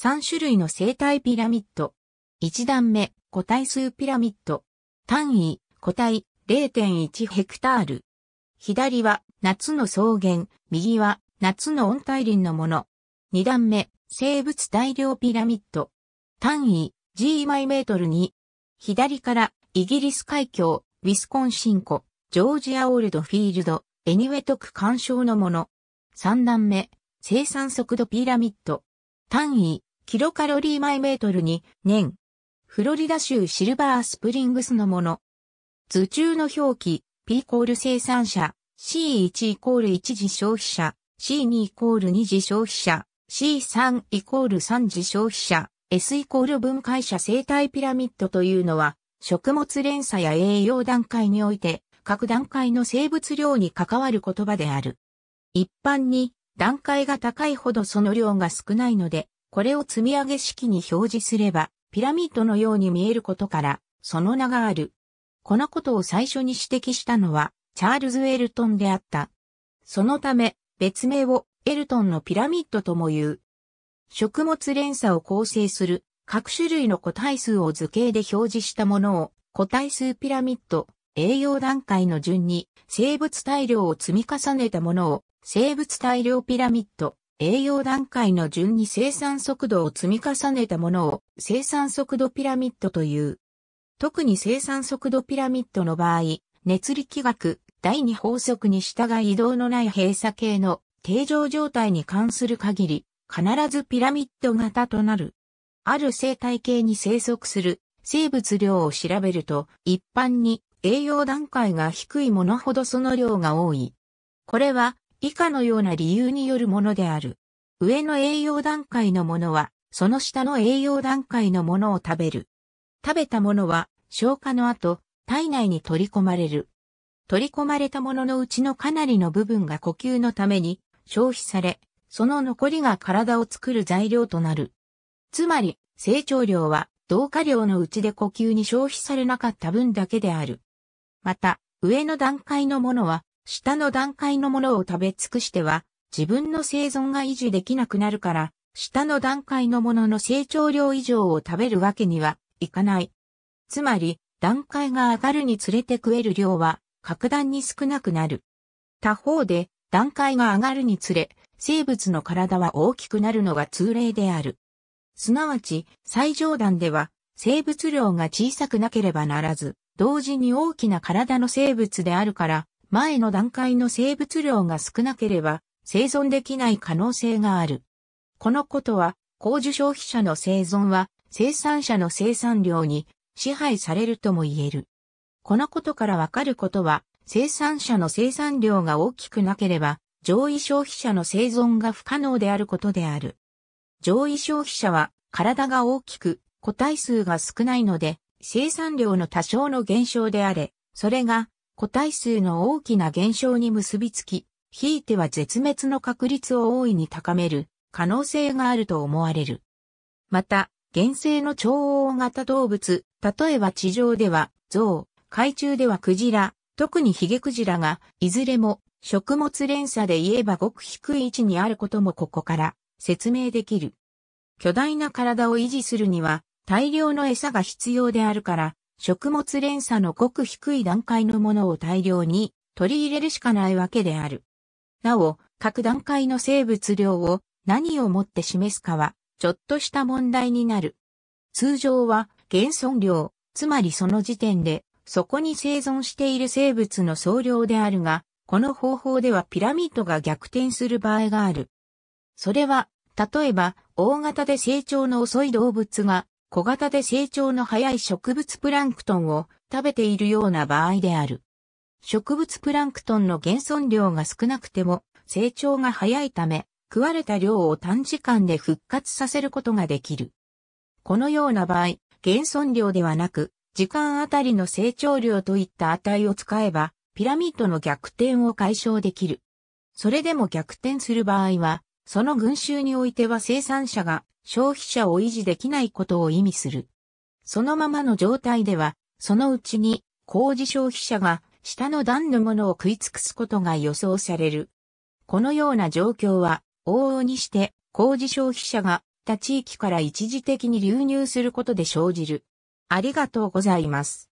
3種類の生態ピラミッド。1段目、個体数ピラミッド。単位、個体、0.1ヘクタール。左は、夏の草原、右は、夏の温帯林のもの。2段目、生物大量ピラミッド。単位、G マイメートルに。左から、イギリス海峡、ウィスコンシン湖、ジョージアオールドフィールド、エニウェトク干渉のもの。3段目、生産速度ピラミッド。単位、キロカロリー毎メートルに年。フロリダ州シルバースプリングスのもの。図中の表記、P イコール生産者、C1 イコール1次消費者、C2 イコール2次消費者、C3 イコール3次消費者、S イコール分解者生態ピラミッドというのは、食物連鎖や栄養段階において、各段階の生物量に関わる言葉である。一般に、段階が高いほどその量が少ないので、これを積み上げ式に表示すれば、ピラミッドのように見えることから、その名がある。このことを最初に指摘したのは、チャールズ・エルトンであった。そのため、別名をエルトンのピラミッドとも言う。食物連鎖を構成する各種類の個体数を図形で表示したものを個体数ピラミッド、栄養段階の順に生物大量を積み重ねたものを生物大量ピラミッド、栄養段階の順に生産速度を積み重ねたものを生産速度ピラミッドという。特に生産速度ピラミッドの場合、熱力学第2法則に従い移動のない閉鎖系の定常状態に関する限り、必ずピラミッド型となる。ある生態系に生息する生物量を調べると、一般に栄養段階が低いものほどその量が多い。これは以下のような理由によるものである。上の栄養段階のものは、その下の栄養段階のものを食べる。食べたものは、消化の後、体内に取り込まれる。取り込まれたもののうちのかなりの部分が呼吸のために消費され、その残りが体を作る材料となる。つまり、成長量は、同化量のうちで呼吸に消費されなかった分だけである。また、上の段階のものは、下の段階のものを食べ尽くしては、自分の生存が維持できなくなるから、下の段階のものの成長量以上を食べるわけにはいかない。つまり、段階が上がるにつれて食える量は、格段に少なくなる。他方で、段階が上がるにつれ、生物の体は大きくなるのが通例である。すなわち、最上段では、生物量が小さくなければならず、同時に大きな体の生物であるから、前の段階の生物量が少なければ生存できない可能性がある。このことは、工樹消費者の生存は生産者の生産量に支配されるとも言える。このことからわかることは、生産者の生産量が大きくなければ、上位消費者の生存が不可能であることである。上位消費者は体が大きく個体数が少ないので、生産量の多少の減少であれ、それが個体数の大きな減少に結びつき、ひいては絶滅の確率を大いに高める可能性があると思われる。また、原生の超大型動物、例えば地上では象、海中ではクジラ、特にヒゲクジラが、いずれも食物連鎖で言えばごく低い位置にあることもここから説明できる。巨大な体を維持するには大量の餌が必要であるから、食物連鎖のごく低い段階のものを大量に取り入れるしかないわけである。なお、各段階の生物量を何をもって示すかは、ちょっとした問題になる。通常は、現存量、つまりその時点で、そこに生存している生物の総量であるが、この方法ではピラミッドが逆転する場合がある。それは、例えば、大型で成長の遅い動物が小型で成長の早い植物プランクトンを食べているような場合である。植物プランクトンの減損量が少なくても成長が早いため、食われた量を短時間で復活させることができる。このような場合、減損量ではなく、時間あたりの成長量といった値を使えば、ピラミッドの逆転を解消できる。それでも逆転する場合は、その群衆においては生産者が消費者を維持できないことを意味する。そのままの状態では、そのうちに、工事消費者が下の段のものを食い尽くすことが予想される。このような状況は、往々にして、工事消費者が他地域から一時的に流入することで生じる。ありがとうございます。